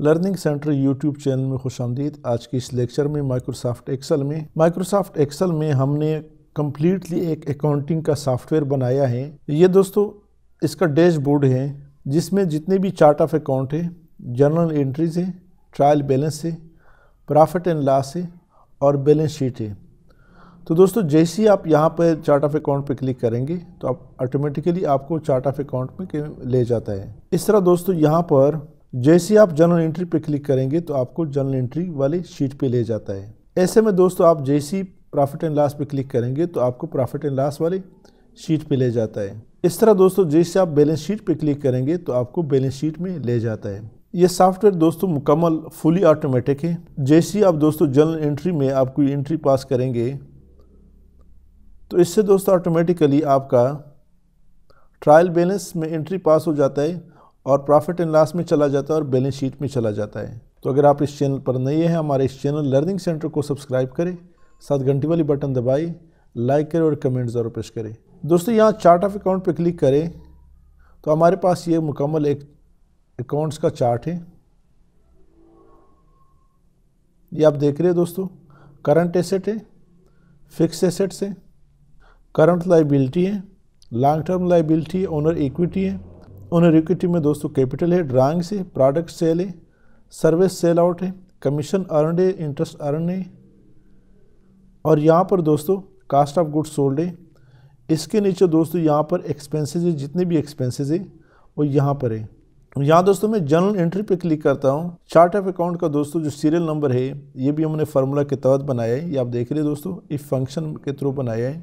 learning centre YouTube channel में खुश आमदीद आज के इस लेक्चर में माइक्रोसॉफ्ट एक्सेल में माइक्रोसॉफ्ट एक्सेल में हमने कम्प्लीटली एक अकाउंटिंग का सॉफ्टवेयर बनाया है ये दोस्तों इसका डैशबोर्ड है जिसमें जितने भी चार्ट ऑफ अकाउंट है जर्नल एंट्रीज है ट्रायल बैलेंस है प्रॉफिट एंड लॉस है और बैलेंस शीट है तो दोस्तों जैसे ही आप यहाँ पर चार्ट ऑफ अकाउंट पर क्लिक करेंगे तो आप ऑटोमेटिकली आपको चार्ट ऑफ अकाउंट में ले जाता है इस तरह दोस्तों यहाँ पर जैसे आप जर्नल एंट्री पे क्लिक करेंगे तो आपको जर्नल एंट्री वाले शीट पे ले जाता है ऐसे में दोस्तों आप जैसी प्रॉफिट एंड लॉस पे क्लिक करेंगे तो आपको प्रॉफिट एंड लॉस वाले शीट पे ले जाता है इस तरह दोस्तों जैसे आप बैलेंस शीट पे क्लिक करेंगे तो आपको बैलेंस शीट में ले जाता है ये सॉफ्टवेयर दोस्तों मुकम्मल फुली ऑटोमेटिक है जैसे आप दोस्तों जर्नल एंट्री में आप कोई एंट्री पास करेंगे तो इससे दोस्तों ऑटोमेटिकली आपका ट्रायल बैलेंस में एंट्री पास हो जाता है और प्रॉफिट एंड लॉस में चला जाता है और बैलेंस शीट में चला जाता है तो अगर आप इस चैनल पर नए हैं हमारे इस चैनल लर्निंग सेंटर को सब्सक्राइब करें सात घंटी वाली बटन दबाएं लाइक करें और कमेंट ज़रूर पेश करें दोस्तों यहाँ चार्ट ऑफ अकाउंट पर क्लिक करें तो हमारे पास ये मुकम्मल एक अकाउंट्स का चार्ट है ये आप देख रहे हैं दोस्तों करंट एसेट है फिक्स एसेट्स है करंट लाइबिलिटी है लॉन्ग टर्म लाइबिलिटी है ओनर इक्विटी है ओनर इक्विटी में दोस्तों कैपिटल है ड्राइंग से प्रोडक्ट सेल है सर्विस सेल आउट है कमीशन अर्न है इंटरेस्ट अर्न है और यहाँ पर दोस्तों कास्ट ऑफ गुड्स सोल्ड है इसके नीचे दोस्तों यहाँ पर एक्सपेंसेस है जितने भी एक्सपेंसेस है वो यहाँ पर है यहाँ दोस्तों मैं जनरल एंट्री पे क्लिक करता हूँ चार्ट ऑफ अकाउंट का दोस्तों जो सीरियल नंबर है ये भी हमने फार्मूला के तहत बनाया है ये आप देख रहे हैं दोस्तों इस फंक्शन के थ्रू बनाया है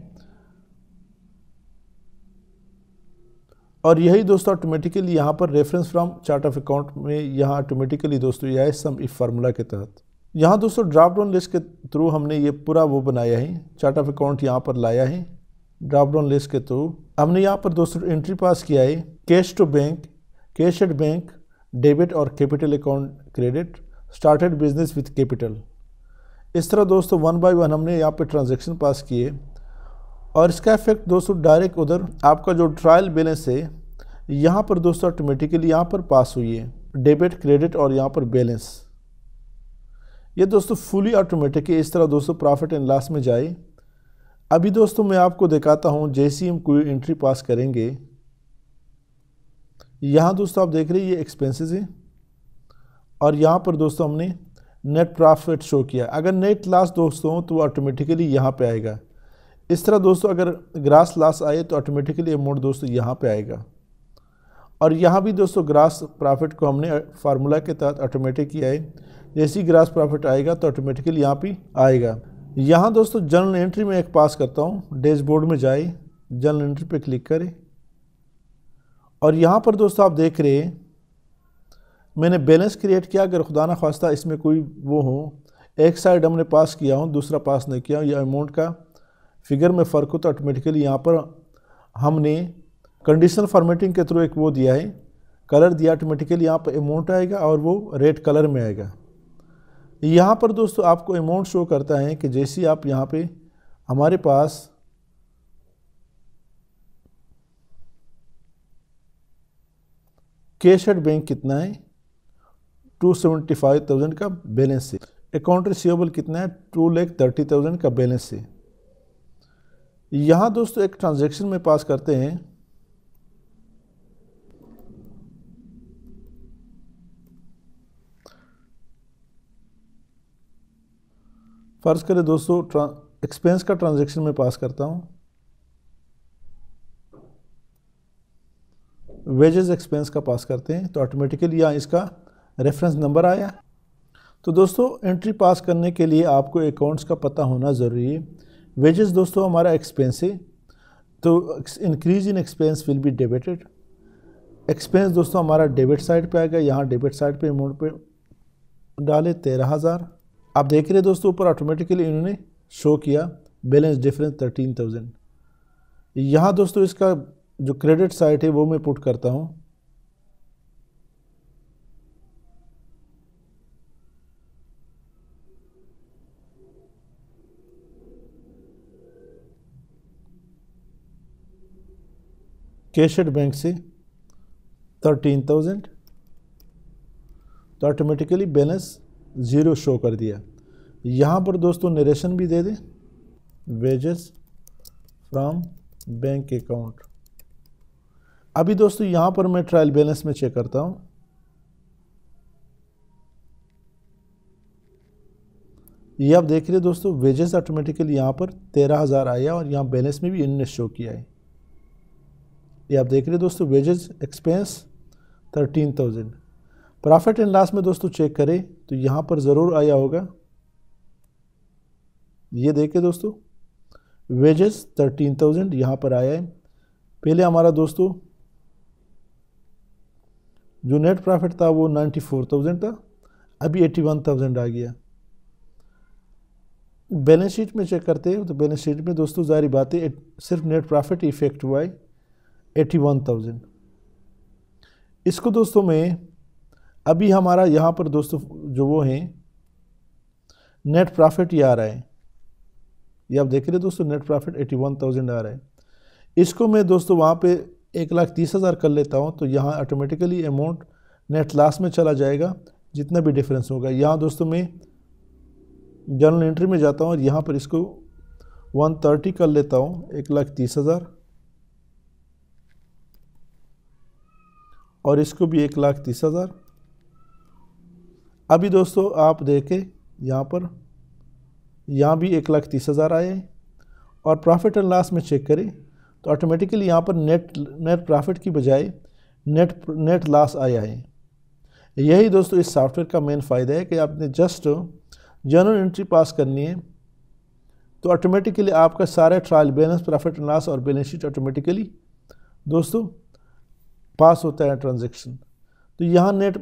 और यही दोस्तों ऑटोमेटिकली यहाँ पर reference from chart of account में यहाँ ऑटोमेटिकली दोस्तों यह है सम इफ फार्मूला के तहत यहाँ दोस्तों ड्राप डाउन लिस्ट के थ्रू हमने ये पूरा वो बनाया है चार्ट ऑफ अकाउंट यहाँ पर लाया है ड्राप डाउन लिस्ट के थ्रू हमने यहाँ पर दोस्तों एंट्री पास किया है cash to bank cash at bank debit और capital account credit started business with capital इस तरह दोस्तों वन बाय वन हमने यहाँ पर ट्रांजेक्शन पास किए और इसका इफेक्ट दोस्तों डायरेक्ट उधर आपका जो ट्रायल बैलेंस है यहाँ पर दोस्तों ऑटोमेटिकली यहाँ पर पास हुई है डेबिट क्रेडिट और यहाँ पर बैलेंस ये दोस्तों फुली ऑटोमेटिक है इस तरह दोस्तों प्रॉफिट एंड लॉस में जाए अभी दोस्तों मैं आपको दिखाता हूँ जैसी हम कोई एंट्री पास करेंगे यहाँ दोस्तों आप देख रहे हैं ये एक्सपेंसेस हैं और यहाँ पर दोस्तों हमने नेट प्रॉफिट शो किया अगर नेट लॉस दोस्तों तो ऑटोमेटिकली यहाँ पे आएगा इस तरह दोस्तों अगर ग्रास लास आए तो ऑटोमेटिकली अमाउंट दोस्तों यहाँ पे आएगा और यहाँ भी दोस्तों ग्रास प्रॉफिट को हमने फार्मूला के तहत ऑटोमेटिक किया है जैसे ही ग्रास प्रॉफिट आएगा तो ऑटोमेटिकली यहाँ पर आएगा यहाँ दोस्तों जनरल एंट्री में एक पास करता हूँ डैशबोर्ड में जाए जनरल एंट्री पर क्लिक करें और यहाँ पर दोस्तों आप देख रहे हैं मैंने बैलेंस क्रिएट किया अगर खुदा ना खास्ता इसमें कोई वो हो एक साइड हमने पास किया हूँ दूसरा पास नहीं किया हूँ या अमाउंट का फिगर में फ़र्क हो तो ऑटोमेटिकली यहाँ पर हमने कंडीशनल फॉर्मेटिंग के थ्रू एक वो दिया है कलर दिया ऑटोमेटिकली यहाँ पर अमाउंट आएगा और वो रेड कलर में आएगा यहाँ पर दोस्तों आपको अमाउंट शो करता है कि जैसे आप यहाँ पे हमारे पास कैश एट बैंक कितना है टू सेवेंटी फाइव थाउजेंड का बैलेंस है अकाउंट रिसीवेबल कितना है टू लैख थर्टी थाउजेंड का बैलेंस है यहाँ दोस्तों एक ट्रांजेक्शन में पास करते हैं फ़र्ज़ करें दोस्तों एक्सपेंस का ट्रांजेक्शन में पास करता हूँ वेजेस एक्सपेंस का पास करते हैं तो ऑटोमेटिकली यहाँ इसका रेफरेंस नंबर आया तो दोस्तों एंट्री पास करने के लिए आपको अकाउंट्स का पता होना ज़रूरी है वेजेस दोस्तों हमारा एक्सपेंस है तो increase in expense will be debited expense दोस्तों हमारा डेबिट साइड पे आ गया यहाँ डेबिट साइड पे अमाउंट पे डाले तेरह हज़ार आप देख रहे दोस्तों ऊपर ऑटोमेटिकली इन्होंने शो किया बैलेंस डिफरेंस थर्टीन थाउजेंड यहाँ दोस्तों इसका जो क्रेडिट साइड है वो मैं पुट करता हूँ कैशड बैंक से थर्टीन थाउजेंड तो ऑटोमेटिकली बैलेंस ज़ीरो शो कर दिया यहाँ पर दोस्तों नरेशन भी दे दें वेजेस फ्राम बैंक अकाउंट अभी दोस्तों यहाँ पर मैं ट्रायल बैलेंस में चेक करता हूँ ये आप देख रहे हैं दोस्तों वेजेस ऑटोमेटिकली यहाँ पर तेरह हज़ार आया और यहाँ बैलेंस में भी इनने शो किया है ये आप देख रहे हैं दोस्तों wages expense thirteen thousand profit and loss में दोस्तों चेक करें तो यहाँ पर ज़रूर आया होगा ये देखे दोस्तों वेजेस थर्टीन थाउजेंड यहाँ पर आया है पहले हमारा दोस्तों जो नेट प्रॉफिट था वो नाइन्टी फोर थाउजेंड था अभी एट्टी वन थाउजेंड आ गया बैलेंस शीट में चेक करते हैं तो बैलेंस शीट में दोस्तों जारी बातें सिर्फ नेट प्रॉफिट इफेक्ट हुआ है एटी वन थाउजेंड इसको दोस्तों मैं अभी हमारा यहाँ पर दोस्तों जो वो हैं नेट प्रॉफिट ये आ रहा है ये आप देख रहे हैं दोस्तों net profit eighty one thousand आ रहा है इसको मैं दोस्तों वहाँ पे एक लाख तीस हज़ार कर लेता हूँ तो यहाँ ऑटोमेटिकली अमाउंट नेट लास्ट में चला जाएगा जितना भी डिफरेंस होगा यहाँ दोस्तों मैं जर्नल एंट्री में जाता हूँ और यहाँ पर इसको वन थर्टी कर लेता हूँ एक लाख तीस हज़ार और इसको भी एक लाख तीस हज़ार अभी दोस्तों आप देखें यहाँ पर यहाँ भी एक लाख तीस हज़ार आए और प्रॉफिट एंड लॉस में चेक करें तो ऑटोमेटिकली यहाँ पर नेट नेट प्रॉफिट की बजाय नेट नेट लॉस आया है यही दोस्तों इस सॉफ्टवेयर का मेन फ़ायदा है कि आपने जस्ट जनरल एंट्री पास करनी है तो ऑटोमेटिकली आपका सारा trial balance profit and loss और बैलेंस शीट ऑटोमेटिकली दोस्तों पास होता है ट्रांजेक्शन तो यहाँ नेट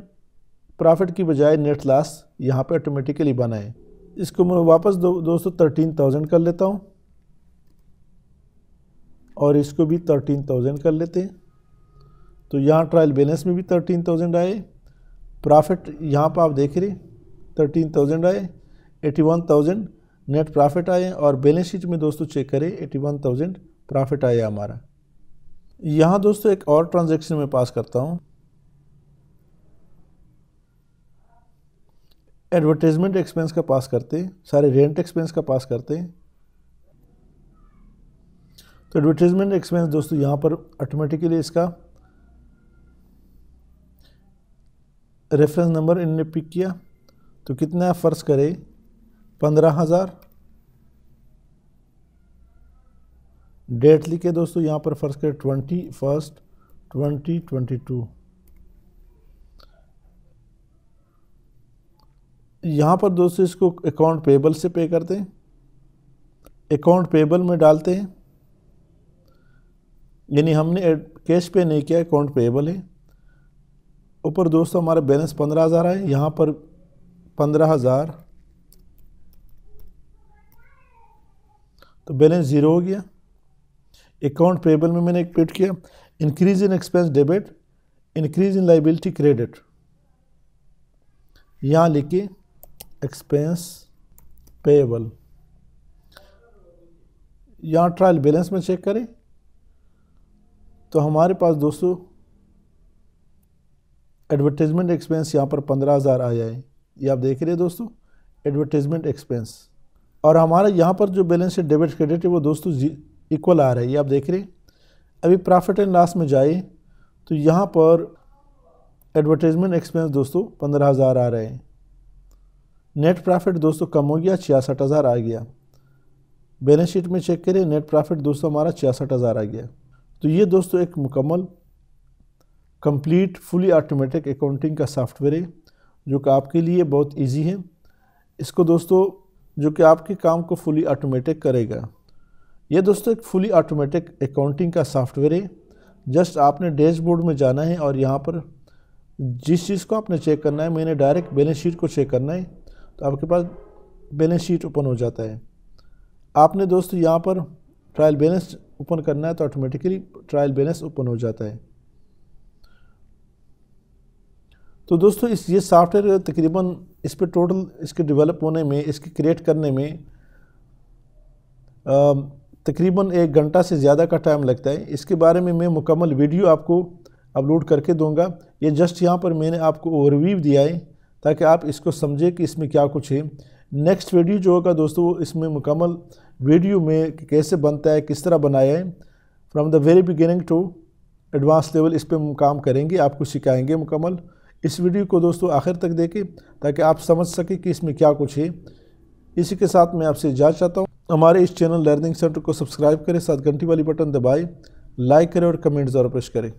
प्रॉफिट की बजाय नेट लॉस यहाँ पे ऑटोमेटिकली बनाए इसको मैं वापस दो दोस्तों थर्टीन थाउजेंड कर लेता हूँ और इसको भी थर्टीन थाउजेंड कर लेते हैं तो यहाँ ट्रायल बैलेंस में भी थर्टीन थाउजेंड आए प्रॉफिट यहाँ पर आप देख रहे थर्टीन थाउजेंड आए eighty one thousand net profit आए और बैलेंस शीट में दोस्तों चेक करें एटी वन थाउजेंड प्रॉफिट आया हमारा यहाँ दोस्तों एक और ट्रांजेक्शन में पास करता हूँ एडवर्टाइजमेंट एक्सपेंस का पास करते सारे रेंट एक्सपेंस का पास करते तो एडवर्टाइजमेंट एक्सपेंस दोस्तों यहाँ पर ऑटोमेटिकली इसका रेफरेंस नंबर इनने पिक किया तो कितना फ़र्ज करे पंद्रह हज़ार डेट लिखे दोस्तों यहाँ पर फर्स्ट करें twenty first twenty twenty two यहाँ पर दोस्तों इसको अकाउंट पेबल से पे करते हैं अकाउंट पेबल में डालते हैं यानी हमने कैश पे नहीं किया अकाउंट पेबल है ऊपर दोस्तों हमारा बैलेंस पंद्रह हज़ार है यहाँ पर पंद्रह हज़ार तो बैलेंस ज़ीरो हो गया अकाउंट पेबल में मैंने एक पेड किया increase in expense debit increase in liability credit यहाँ लिखे एक्सपेंस पेबल यहाँ ट्रायल बैलेंस में चेक करें तो हमारे पास दोस्तों एडवर्टीजमेंट एक्सपेंस यहाँ पर पंद्रह हज़ार आया है ये आप देख रहे हैं दोस्तों एडवर्टीजमेंट एक्सपेंस और हमारा यहाँ पर जो बैलेंस है डेबिट क्रेडिट है वो दोस्तों जी इक्वल आ रहा है आप देख रहे हैं अभी प्रॉफिट एंड लॉस में जाए तो यहाँ पर एडवर्टाइजमेंट एक्सपेंस दोस्तों पंद्रह हज़ार आ रहे हैं नेट प्रॉफिट दोस्तों कम हो गया छियासठ हज़ार आ गया बैलेंस शीट में चेक करें नेट प्रॉफिट दोस्तों हमारा छियासठ हज़ार आ गया तो ये दोस्तों एक मुकम्मल कंप्लीट फुली ऑटोमेटिक अकाउंटिंग का सॉफ्टवेयर है जो कि आपके लिए बहुत ईजी है इसको दोस्तों जो कि आपके काम को फुली ऑटोमेटिक करेगा ये दोस्तों एक फुली ऑटोमेटिक अकाउंटिंग का सॉफ्टवेयर है जस्ट आपने डैशबोर्ड में जाना है और यहाँ पर जिस चीज़ को आपने चेक करना है मैंने डायरेक्ट बैलेंस शीट को चेक करना है तो आपके पास बैलेंस शीट ओपन हो जाता है आपने दोस्तों यहाँ पर ट्रायल बैलेंस ओपन करना है तो ऑटोमेटिकली ट्रायल बैलेंस ओपन हो जाता है तो दोस्तों इस ये सॉफ्टवेयर तकरीबन इस पर टोटल इसके डेवलप होने में इसके क्रिएट करने में आ, तकरीबन एक घंटा से ज़्यादा का टाइम लगता है इसके बारे में मैं मुकम्मल वीडियो आपको अपलोड करके दूंगा ये जस्ट यहाँ पर मैंने आपको ओवरव्यू दिया है ताकि आप इसको समझें कि इसमें क्या कुछ है नेक्स्ट वीडियो जो होगा दोस्तों इसमें मुकम्मल वीडियो में कैसे बनता है किस तरह बनाया है from the very beginning to advance level इस पर काम करेंगे आपको सिखाएंगे मुकम्मल इस वीडियो को दोस्तों आखिर तक देखें ताकि आप समझ सकें कि इसमें क्या कुछ है इसी के साथ मैं आपसे इजाज़ चाहता हूँ हमारे इस चैनल लर्निंग सेंटर को सब्सक्राइब करें साथ घंटी वाली बटन दबाएं लाइक करें और कमेंट ज़रूर पेश करें